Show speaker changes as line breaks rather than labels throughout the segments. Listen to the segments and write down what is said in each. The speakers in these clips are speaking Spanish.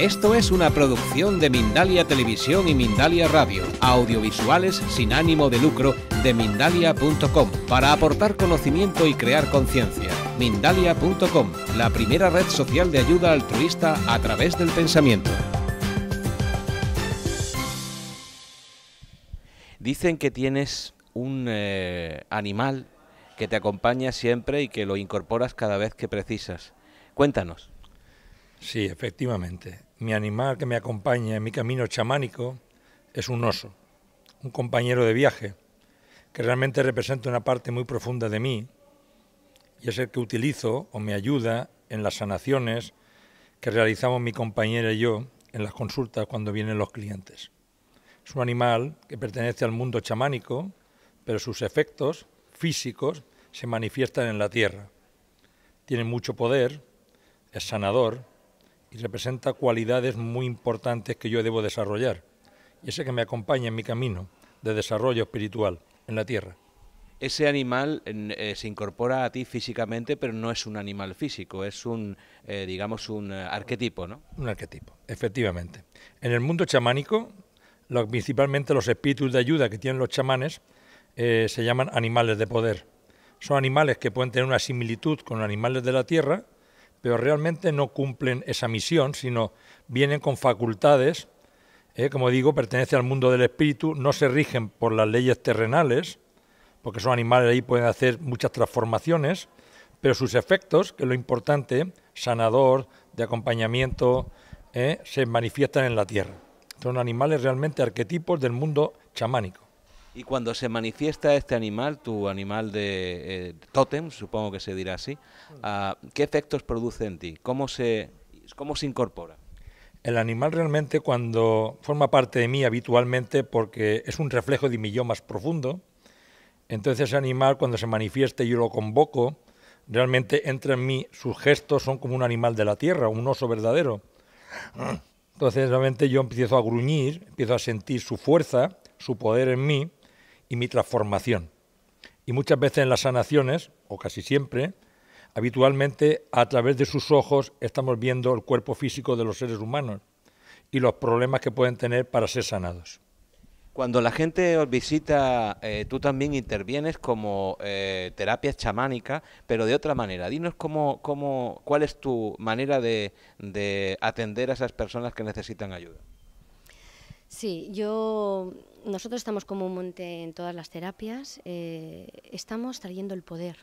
Esto es una producción de Mindalia Televisión y Mindalia Radio, audiovisuales sin ánimo de lucro de mindalia.com, para aportar conocimiento y crear conciencia. Mindalia.com, la primera red social de ayuda altruista a través del pensamiento. Dicen que tienes un eh, animal que te acompaña siempre y que lo incorporas cada vez que precisas. Cuéntanos. Sí,
efectivamente. Mi animal que me acompaña en mi camino chamánico es un oso, un compañero de viaje, que realmente representa una parte muy profunda de mí y es el que utilizo o me ayuda en las sanaciones que realizamos mi compañera y yo en las consultas cuando vienen los clientes. Es un animal que pertenece al mundo chamánico, pero sus efectos físicos se manifiestan en la tierra. Tiene mucho poder, es sanador, y representa cualidades muy importantes que yo debo desarrollar y ese que me acompaña en mi camino de desarrollo espiritual en la tierra.
Ese animal eh, se incorpora a ti físicamente, pero no es un animal físico, es un, eh, digamos, un eh, arquetipo, ¿no?
Un arquetipo, efectivamente. En el mundo chamánico, principalmente los espíritus de ayuda que tienen los chamanes se llaman animales de poder. Son animales que pueden tener una similitud con animales de la tierra, pero realmente no cumplen esa misión, sino vienen con facultades, ¿eh? como digo, pertenecen al mundo del espíritu, no se rigen por las leyes terrenales, porque son animales ahí, pueden hacer muchas transformaciones, pero sus efectos, que es lo importante, sanador, de acompañamiento, ¿eh? se manifiestan en la tierra. Son animales realmente arquetipos del mundo
chamánico. Y cuando se manifiesta este animal, tu animal de eh, tótem, supongo que se dirá así, ah, ¿qué efectos produce en ti? ¿Cómo se, ¿Cómo se incorpora?
El animal realmente cuando forma parte de mí habitualmente porque es un reflejo de mi yo más profundo, entonces ese animal cuando se manifieste yo lo convoco, realmente entra en mí, sus gestos son como un animal de la tierra, un oso verdadero. Entonces realmente yo empiezo a gruñir, empiezo a sentir su fuerza, su poder en mí, y mi transformación. Y muchas veces en las sanaciones, o casi siempre, habitualmente a través de sus ojos estamos viendo el cuerpo físico de los seres humanos y los problemas que pueden tener para ser sanados.
Cuando la gente os visita, eh, tú también intervienes como eh, terapia chamánica, pero de otra manera. Dinos cómo, cuál es tu manera de atender a esas personas que necesitan ayuda.
Sí, yo, nosotros estamos como un monte en todas las terapias, eh, estamos trayendo el poder,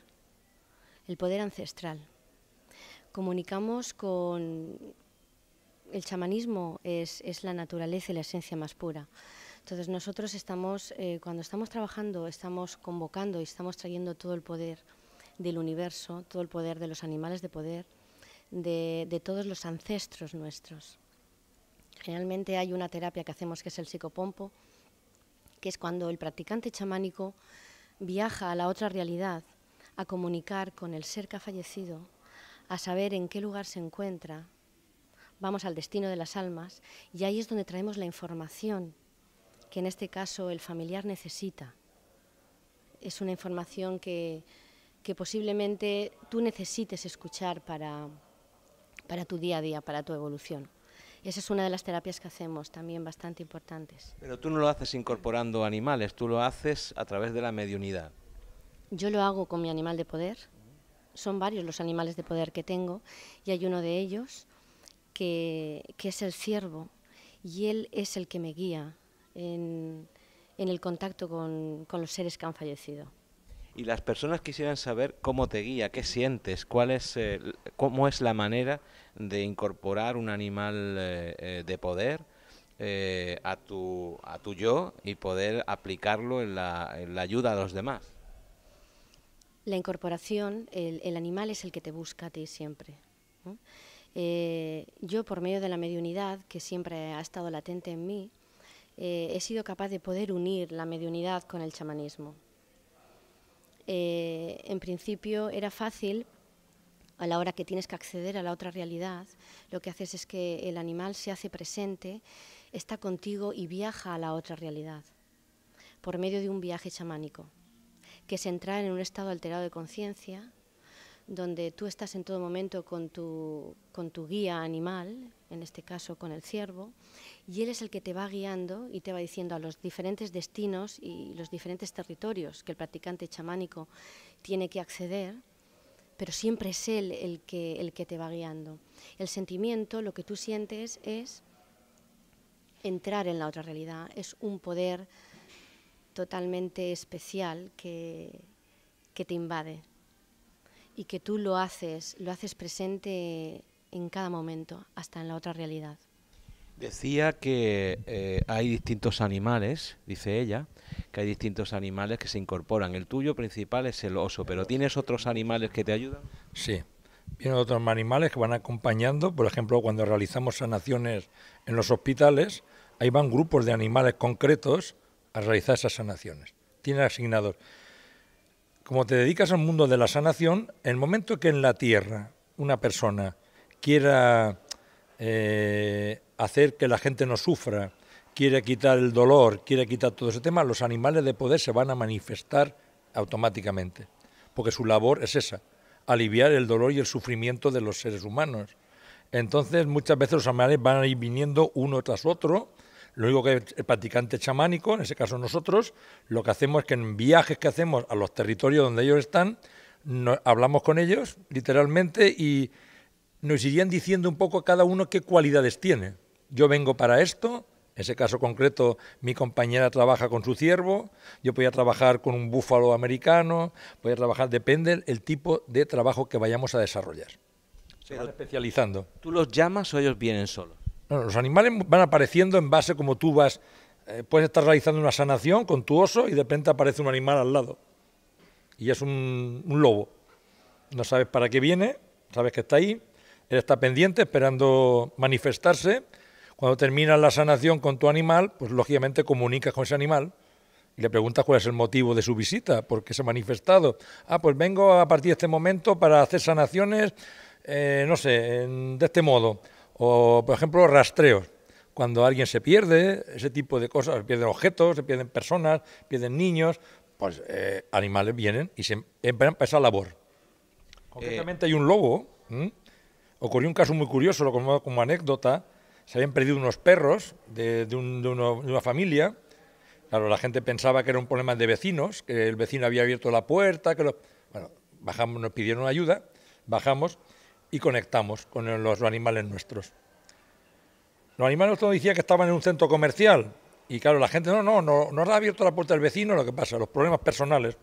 el poder ancestral. Comunicamos con, el chamanismo es, la naturaleza y la esencia más pura. Entonces nosotros estamos, eh, cuando estamos trabajando, estamos convocando y estamos trayendo todo el poder del universo, todo el poder de los animales de poder, de todos los ancestros nuestros. Generalmente hay una terapia que hacemos que es el psicopompo, que es cuando el practicante chamánico viaja a la otra realidad a comunicar con el ser que ha fallecido, a saber en qué lugar se encuentra. Vamos al destino de las almas y ahí es donde traemos la información que en este caso el familiar necesita. Es una información que, posiblemente tú necesites escuchar para tu día a día, para tu evolución esa es una de las terapias que hacemos, también bastante importantes.
Pero tú no lo haces incorporando animales, tú lo haces a través de la mediunidad.
Yo lo hago con mi animal de poder. Son varios los animales de poder que tengo y hay uno de ellos que, es el ciervo y él es el que me guía en, el contacto con los seres que han fallecido
y las personas quisieran saber cómo te guía, qué sientes, cuál es, eh, cómo es la manera de incorporar un animal eh, eh, de poder a, tu, a tu yo y poder aplicarlo en la, ayuda a los demás.
La incorporación, el, animal es el que te busca a ti siempre. yo, por medio de la mediunidad, que siempre ha estado latente en mí, he sido capaz de poder unir la mediunidad con el chamanismo. Eh, en principio era fácil a la hora que tienes que acceder a la otra realidad, lo que haces es que el animal se hace presente, está contigo y viaja a la otra realidad, por medio de un viaje chamánico, que se entra en un estado alterado de conciencia, donde tú estás en todo momento con tu, con tu guía animal, en este caso con el ciervo, y él es el que te va guiando y te va diciendo a los diferentes destinos y los diferentes territorios que el practicante chamánico tiene que acceder, pero siempre es él el que, te va guiando. El sentimiento, lo que tú sientes es entrar en la otra realidad, es un poder totalmente especial que te invade y que tú lo haces, lo haces presente en cada momento, hasta en la otra realidad.
Decía que eh, hay distintos animales, dice ella, que hay distintos animales que se incorporan. El tuyo principal es el oso, pero ¿tienes otros animales que te ayudan? Sí,
vienen otros animales que van acompañando. Por ejemplo, cuando realizamos sanaciones en los hospitales, ahí van grupos de animales concretos a realizar esas sanaciones. Tienen asignados como te dedicas al mundo de la sanación, el momento que en la tierra una persona quiera eh, hacer que la gente no sufra, quiere quitar el dolor, quiere quitar todo ese tema, los animales de poder se van a manifestar automáticamente, porque su labor es esa, aliviar el dolor y el sufrimiento de los seres humanos. Entonces muchas veces los animales van a ir viniendo uno tras otro lo único que el practicante chamánico, en ese caso nosotros, lo que hacemos es que en viajes que hacemos a los territorios donde ellos están, hablamos con ellos literalmente y nos irían diciendo un poco a cada uno qué cualidades tiene. Yo vengo para esto, en ese caso concreto, mi compañera trabaja con su ciervo, yo podría trabajar con un búfalo americano, a trabajar, depende el tipo de trabajo que vayamos a desarrollar.
Se va especializando. ¿Tú los llamas o ellos vienen solos?
los animales van apareciendo en base como tú vas, eh, puedes estar realizando una sanación con tu oso y de repente aparece un animal al lado. Y es un, lobo. No sabes para qué viene, sabes que está ahí, él está pendiente, esperando manifestarse. Cuando terminas la sanación con tu animal, pues lógicamente comunicas con ese animal y le preguntas cuál es el motivo de su visita, por qué se ha manifestado. Ah, pues vengo a partir de este momento para hacer sanaciones, eh, no sé, de este modo. O, por ejemplo, rastreos. Cuando alguien se pierde, ese tipo de cosas, se pierden objetos, se pierden personas, pierden niños, pues eh, animales vienen y se empiezan esa labor. Concretamente hay un lobo. Ocurrió un caso muy curioso, lo conozco como anécdota. Se habían perdido unos perros de, una familia. Claro, la gente pensaba que era un problema de vecinos, que el vecino había abierto la puerta, que Bueno, bajamos, nos pidieron ayuda, bajamos y conectamos con los animales nuestros. Los animales nuestros decía que estaban en un centro comercial y claro, la gente no, no, no, nos ha abierto la puerta el vecino, lo que pasa, los problemas personales.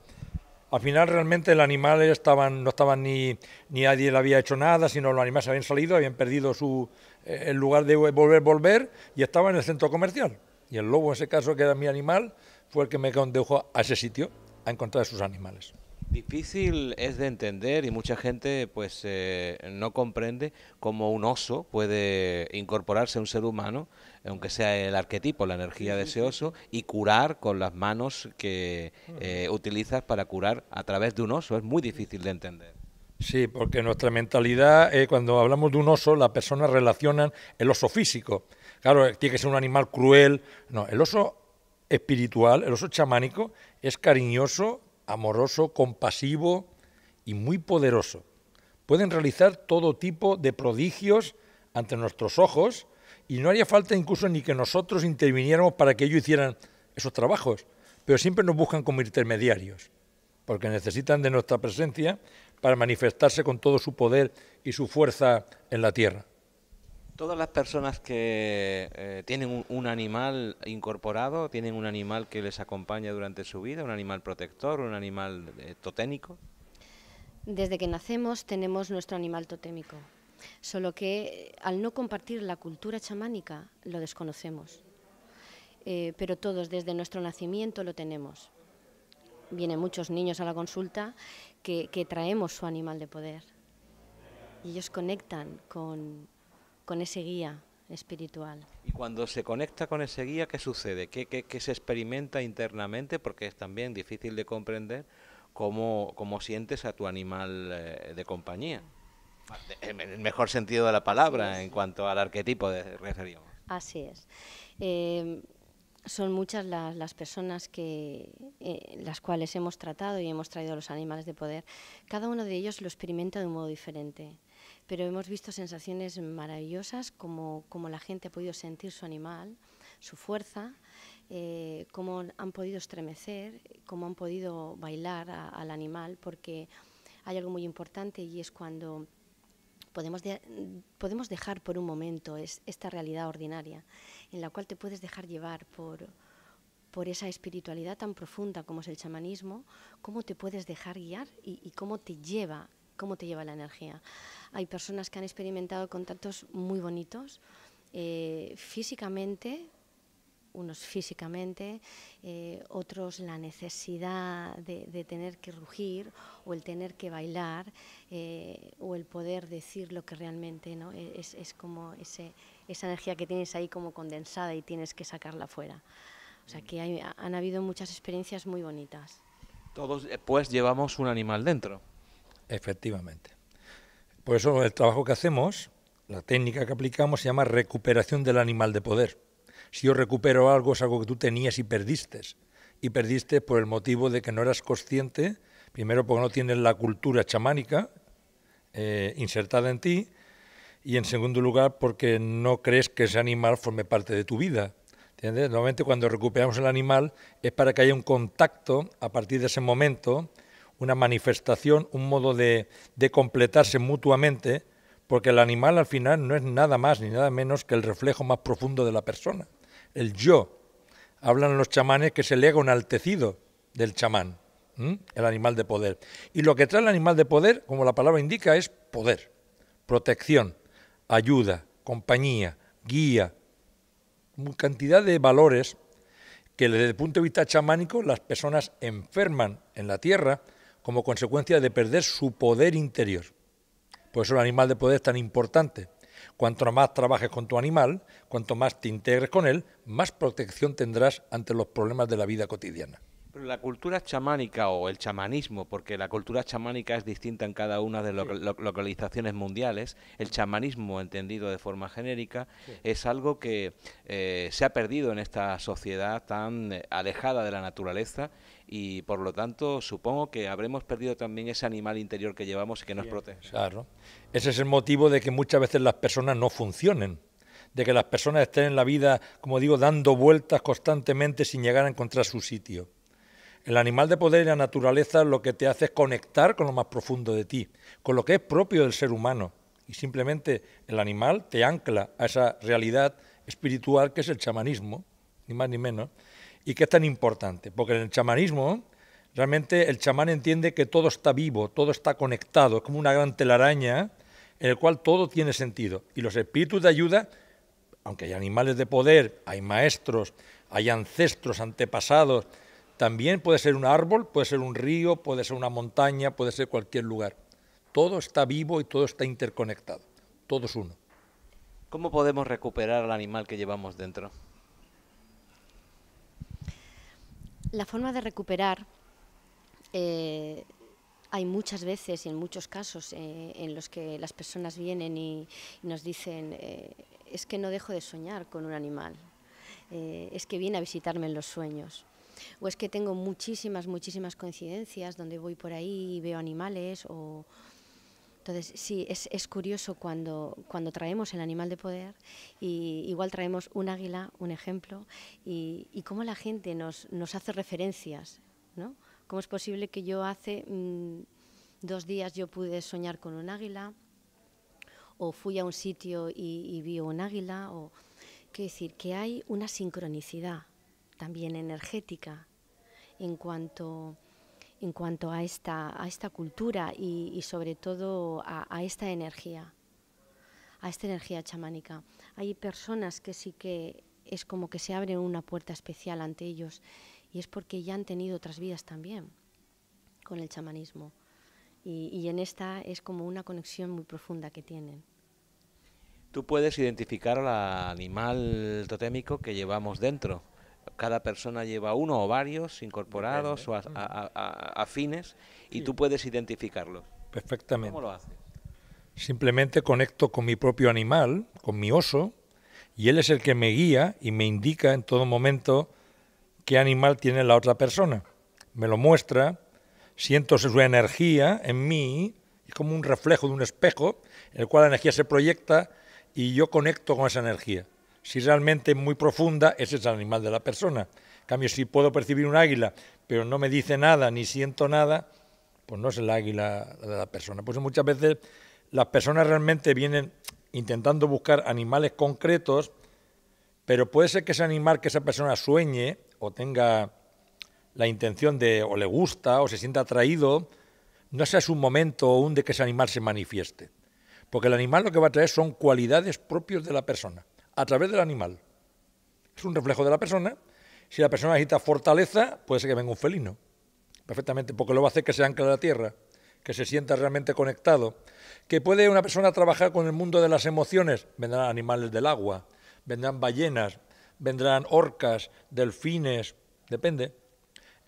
Al final realmente los animales estaban, no estaban ni, nadie le había hecho nada, sino los animales habían salido, habían perdido su, eh, el lugar de volver, volver y estaban en el centro comercial. Y el lobo, en ese caso, que era mi animal, fue el que me condujo a ese sitio a encontrar a sus animales.
Difícil es de entender y mucha gente pues eh, no comprende cómo un oso puede incorporarse a un ser humano, aunque sea el arquetipo, la energía de ese oso, y curar con las manos que eh, utilizas para curar a través de un oso. Es muy difícil de entender.
Sí, porque nuestra mentalidad, cuando hablamos de un oso, las personas relacionan el oso físico. Claro, tiene que ser un animal cruel. No, el oso espiritual, el oso chamánico, es cariñoso, amoroso, compasivo y muy poderoso. Pueden realizar todo tipo de prodigios ante nuestros ojos y no haría falta incluso ni que nosotros interviniéramos para que ellos hicieran esos trabajos, pero siempre nos buscan como intermediarios, porque necesitan de nuestra presencia para manifestarse con todo su poder y su fuerza en la tierra.
Todas las personas que eh, tienen un, animal incorporado, tienen un animal que les acompaña durante su vida, un animal protector, un animal eh, totémico.
Desde que nacemos tenemos nuestro animal totémico, solo que eh, al no compartir la cultura chamánica lo desconocemos. pero todos desde nuestro nacimiento lo tenemos. Vienen muchos niños a la consulta que, que traemos su animal de poder y ellos conectan con, con ese guía espiritual.
Y cuando se conecta con ese guía, ¿qué sucede? ¿Qué, se experimenta internamente? Porque es también difícil de comprender cómo, sientes a tu animal eh, de compañía. En el mejor sentido de la palabra en cuanto al arquetipo de referimos.
Así es. Eh, son muchas las, personas que, eh, las cuales hemos tratado y hemos traído a los animales de poder. Cada uno de ellos lo experimenta de un modo diferente pero hemos visto sensaciones maravillosas como, como la gente ha podido sentir su animal, su fuerza, eh, cómo han podido estremecer, cómo han podido bailar al animal, porque hay algo muy importante y es cuando podemos, podemos dejar por un momento esta realidad ordinaria, en la cual te puedes dejar llevar por, por esa espiritualidad tan profunda como es el chamanismo, cómo te puedes dejar guiar y, y cómo te lleva cómo te lleva la energía. Hay personas que han experimentado contactos muy bonitos, eh, físicamente, unos físicamente, eh, otros la necesidad de, tener que rugir o el tener que bailar eh, o el poder decir lo que realmente ¿no? E, es, como esa energía que tienes ahí como condensada y tienes que sacarla fuera. O sea que han habido muchas experiencias muy bonitas.
Todos pues llevamos un animal dentro.
Efectivamente. Por eso el trabajo que hacemos, la técnica que aplicamos se llama recuperación del animal de poder. Si yo recupero algo es algo que tú tenías y perdiste. Y perdiste por el motivo de que no eras consciente, primero porque no tienes la cultura chamánica eh, insertada en ti, y en segundo lugar porque no crees que ese animal forme parte de tu vida. Normalmente cuando recuperamos el animal es para que haya un contacto a partir de ese momento una manifestación, un modo de, completarse mutuamente, porque el animal al final no es nada más ni nada menos que el reflejo más profundo de la persona, el yo. Hablan los chamanes que es el ego enaltecido del chamán, el animal de poder. Y lo que trae el animal de poder, como la palabra indica, es poder, protección, ayuda, compañía, guía, cantidad de valores que desde el punto de vista chamánico las personas enferman en la tierra, como consecuencia de perder su poder interior. Por eso el animal de poder es tan importante. Cuanto más trabajes con tu animal, cuanto más te integres con él, más protección tendrás ante los problemas de la vida cotidiana
la cultura chamánica o el chamanismo, porque la cultura chamánica es distinta en cada una de las localizaciones mundiales, el chamanismo entendido de forma genérica es algo que eh, se ha perdido en esta sociedad tan eh, alejada de la naturaleza y por lo tanto supongo que habremos perdido también ese animal interior que llevamos y que nos protege. Claro.
Ese es el motivo de que muchas veces las personas no funcionen de que las personas estén en la vida, como digo, dando vueltas constantemente sin llegar a encontrar su sitio. El animal de poder y la naturaleza lo que te hace es conectar con lo más profundo de ti, con lo que es propio del ser humano. Y simplemente el animal te ancla a esa realidad espiritual que es el chamanismo, ni más ni menos, y que es tan importante. Porque en el chamanismo, realmente el chamán entiende que todo está vivo, todo está conectado, es como una gran telaraña en el cual todo tiene sentido. Y los espíritus de ayuda, aunque hay animales de poder, hay maestros, hay ancestros, antepasados, también puede ser un árbol, puede ser un río, puede ser una montaña, puede ser cualquier lugar.
Todo está vivo y todo está interconectado. Todo es uno. ¿Cómo podemos recuperar al animal que llevamos dentro?
La forma de recuperar eh, hay muchas veces y en muchos casos eh, en los que las personas vienen y, nos dicen eh, es que no dejo de soñar con un animal, es que viene a visitarme en los sueños o es que tengo muchísimas, muchísimas coincidencias donde voy por ahí y veo animales o... Entonces, sí, es, curioso cuando, cuando traemos el animal de poder, y igual traemos un águila, un ejemplo, y, y cómo la gente nos, nos hace referencias, ¿no? ¿Cómo es posible que yo hace mm, dos días yo pude soñar con un águila? O fui a un sitio y, vi un águila. O, quiero decir, que hay una sincronicidad también energética en cuanto, en cuanto a, esta, a esta cultura y, sobre todo a, esta energía, a esta energía chamánica. Hay personas que sí que es como que se abre una puerta especial ante ellos y es porque ya han tenido otras vidas también con el chamanismo. Y, y en esta es como una conexión muy profunda que tienen.
Tú puedes identificar al animal totémico que llevamos dentro cada persona lleva uno o varios incorporados o afines y tú puedes identificarlos. Perfectamente. ¿Cómo lo haces?
Simplemente conecto con mi propio animal, con mi oso, y él es el que me guía y me indica en todo momento qué animal tiene la otra persona. Me lo muestra, siento su energía en mí, es como un reflejo de un espejo en el cual la energía se proyecta y yo conecto con esa energía si realmente es muy profunda, ese es el animal de la persona. cambio, si puedo percibir un águila, pero no me dice nada, ni siento nada, pues no es el águila de la persona. Por eso muchas veces las personas realmente vienen intentando buscar animales concretos, pero puede ser que ese animal que esa persona sueñe o tenga la intención de, o le gusta, o se sienta atraído, no sea su momento aún de que ese animal se manifieste. Porque el animal lo que va a traer son cualidades propias de la persona a través del animal. Es un reflejo de la persona. Si la persona necesita fortaleza, puede ser que venga un felino. Perfectamente, porque lo va a hacer que se ancle a la tierra, que se sienta realmente conectado. Que puede una persona trabajar con el mundo de las emociones. Vendrán animales del agua, vendrán ballenas, vendrán orcas, delfines, depende.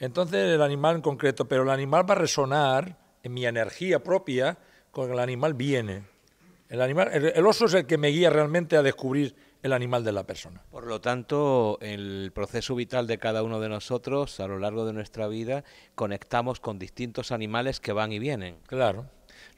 Entonces el animal en concreto, pero el animal va a resonar en mi energía propia con el animal viene. El, animal, el oso es el que me guía realmente a descubrir el
animal de la persona. Por lo tanto, el proceso vital de cada uno de nosotros a lo largo de nuestra vida conectamos con distintos animales que van y vienen. Claro.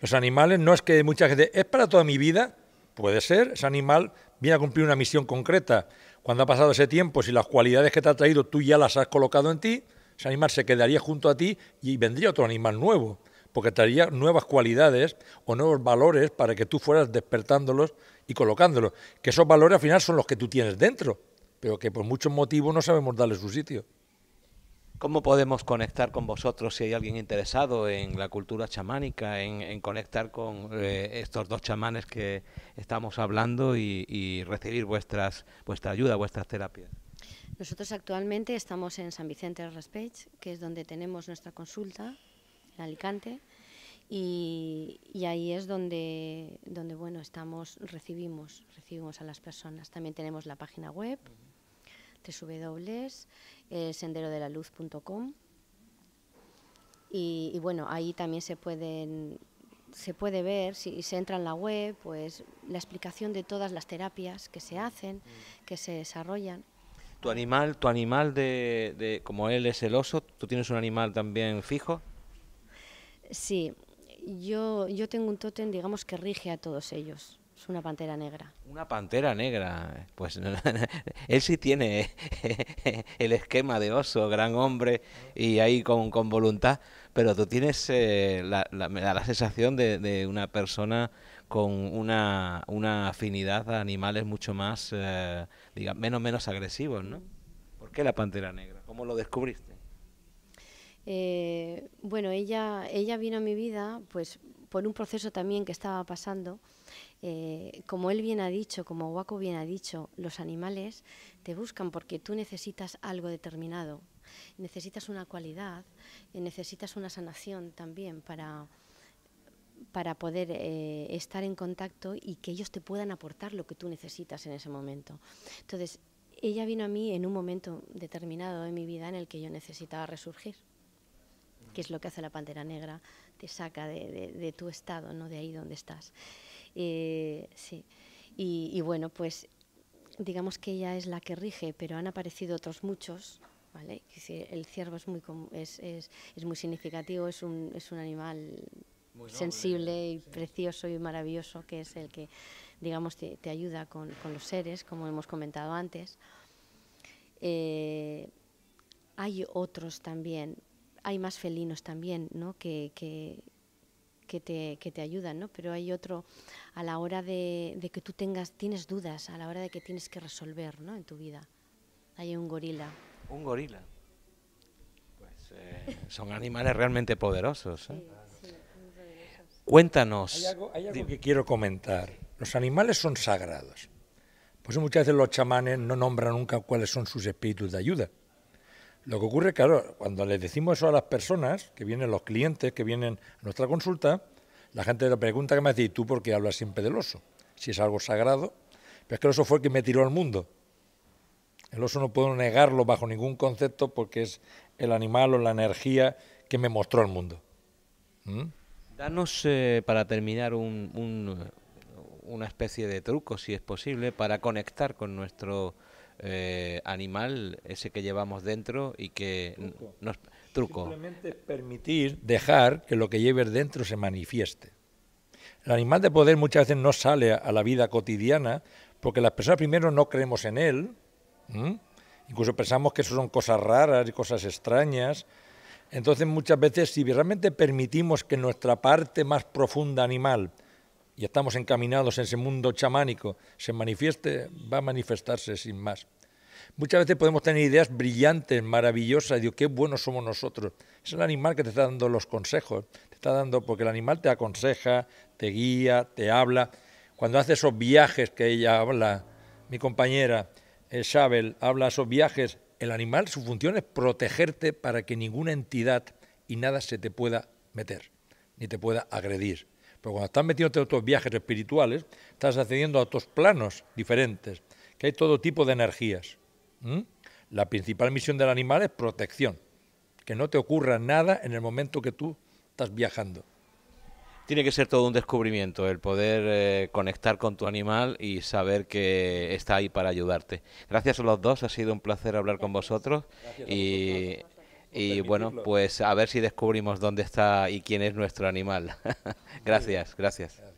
Los animales no es que mucha gente, es para toda mi vida, puede ser, ese animal viene a cumplir una misión concreta. Cuando ha pasado ese tiempo, si las cualidades que te ha traído tú ya las has colocado en ti, ese animal se quedaría junto a ti y vendría otro animal nuevo porque traería nuevas cualidades o nuevos valores para que tú fueras despertándolos y colocándolos. Que esos valores al final son los que tú tienes dentro, pero que por muchos motivos no sabemos darle su sitio.
¿Cómo podemos conectar con vosotros si hay alguien interesado en la cultura chamánica, en, conectar con eh, estos dos chamanes que estamos hablando y, recibir vuestras, vuestra ayuda, vuestras terapias?
Nosotros actualmente estamos en San Vicente Respecho, que es donde tenemos nuestra consulta en Alicante. Y, ahí es donde, donde bueno, estamos, recibimos, recibimos a las personas. También tenemos la página web, www.senderodelaluz.com. Y, y bueno, ahí también se pueden se puede ver, si se entra en la web, pues la explicación de todas las terapias que se hacen, que se desarrollan.
Tu animal, tu animal de, de como él es el oso, ¿tú tienes un animal también fijo?
Sí, yo, yo tengo un tótem, digamos, que rige a todos ellos. Es una pantera negra.
Una pantera negra. Pues él sí tiene el esquema de oso, gran hombre, y ahí con, con voluntad. Pero tú tienes, eh, la, la sensación de, una persona con una, una, afinidad a animales mucho más, eh, digamos, menos, menos agresivos, ¿no? ¿Por qué la pantera negra? ¿Cómo lo descubriste?
Eh, bueno, ella, ella vino a mi vida pues, por un proceso también que estaba pasando. Eh, como él bien ha dicho, como Waco bien ha dicho, los animales te buscan porque tú necesitas algo determinado, necesitas una cualidad, eh, necesitas una sanación también para, para poder estar en contacto y que ellos te puedan aportar lo que tú necesitas en ese momento. Entonces, ella vino a mí en un momento determinado de mi vida en el que yo necesitaba resurgir que es lo que hace la Pantera Negra, te saca de, tu estado, ¿no? de ahí donde estás. Eh, sí. Y, bueno, pues digamos que ella es la que rige, pero han aparecido otros muchos. ¿vale? El ciervo es muy, es, es, muy significativo, es un, animal sensible y precioso y maravilloso, que es el que, digamos, te, ayuda con, los seres, como hemos comentado antes. Eh, hay otros también, hay más felinos también, ¿no? Que, que, te, que te, ayudan, ¿no? Pero hay otro a la hora de, de, que tú tengas, tienes dudas, a la hora de que tienes que resolver, ¿no? En tu vida. Hay un gorila.
Un gorila. Pues eh, son animales realmente poderosos. ¿eh?
Cuéntanos. Hay algo, que quiero comentar. Los animales son sagrados. Pues muchas veces los chamanes no nombran nunca cuáles son sus espíritus de ayuda. Lo que ocurre, claro, cuando les decimos eso a las personas, que vienen los clientes, que vienen a nuestra consulta, la gente le pregunta ¿qué me haces? ¿y tú por qué hablas siempre del oso? Si es algo sagrado. Pero es que el oso fue el que me tiró al mundo. El oso no puedo negarlo bajo ningún concepto porque es el animal o la energía que me mostró el mundo.
¿Mm? Danos, eh, para terminar, un, una especie de truco, si es posible, para conectar con nuestro eh, animal, ese que llevamos dentro y que truco. nos... Truco. Simplemente permitir, dejar
que lo que lleves dentro se manifieste. El animal de poder muchas veces no sale a la vida cotidiana porque las personas primero no creemos en él, incluso pensamos que eso son cosas raras y cosas extrañas. Entonces muchas veces si realmente permitimos que nuestra parte más profunda animal y estamos encaminados en ese mundo chamánico, se manifieste, va a manifestarse sin más. Muchas veces podemos tener ideas brillantes, maravillosas, digo, qué buenos somos nosotros. Es el animal que te está dando los consejos, te está dando, porque el animal te aconseja, te guía, te habla. Cuando hace esos viajes que ella habla, mi compañera el eh, Shabel habla esos viajes, el animal, su función es protegerte para que ninguna entidad y nada se te pueda meter, ni te pueda agredir. Pero cuando estás metiéndote en otros viajes espirituales, estás accediendo a otros planos diferentes, que hay todo tipo de energías. La principal misión del animal es protección, que no te ocurra nada en el momento que tú estás viajando.
Tiene que ser todo un descubrimiento el poder eh, conectar con tu animal y saber que está ahí para ayudarte. Gracias a los dos, ha sido un placer hablar con vosotros y y bueno, pues a ver si descubrimos dónde está y quién es nuestro animal. gracias, gracias.